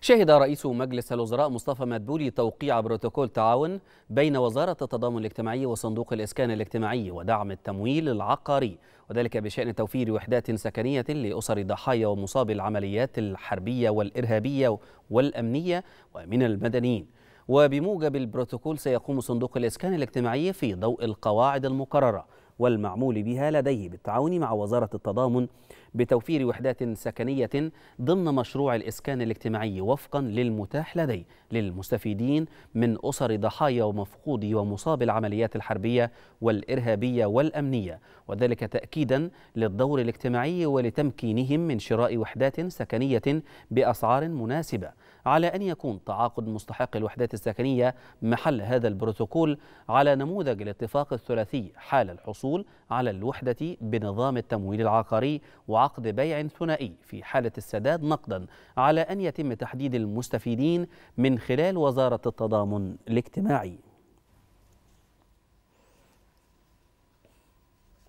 شهد رئيس مجلس الوزراء مصطفى مدبولي توقيع بروتوكول تعاون بين وزارة التضامن الاجتماعي وصندوق الإسكان الاجتماعي ودعم التمويل العقاري وذلك بشأن توفير وحدات سكنية لأسر ضحايا ومصابي العمليات الحربية والإرهابية والأمنية ومن المدنيين وبموجب البروتوكول سيقوم صندوق الإسكان الاجتماعي في ضوء القواعد المقررة والمعمول بها لديه بالتعاون مع وزارة التضامن بتوفير وحدات سكنية ضمن مشروع الإسكان الاجتماعي وفقا للمتاح لديه للمستفيدين من أسر ضحايا ومفقودي ومصاب العمليات الحربية والإرهابية والأمنية وذلك تأكيدا للدور الاجتماعي ولتمكينهم من شراء وحدات سكنية بأسعار مناسبة على أن يكون تعاقد مستحق الوحدات السكنية محل هذا البروتوكول على نموذج الاتفاق الثلاثي حال الحصول على الوحدة بنظام التمويل العقاري وعقد بيع ثنائي في حالة السداد نقدا على أن يتم تحديد المستفيدين من خلال وزارة التضامن الاجتماعي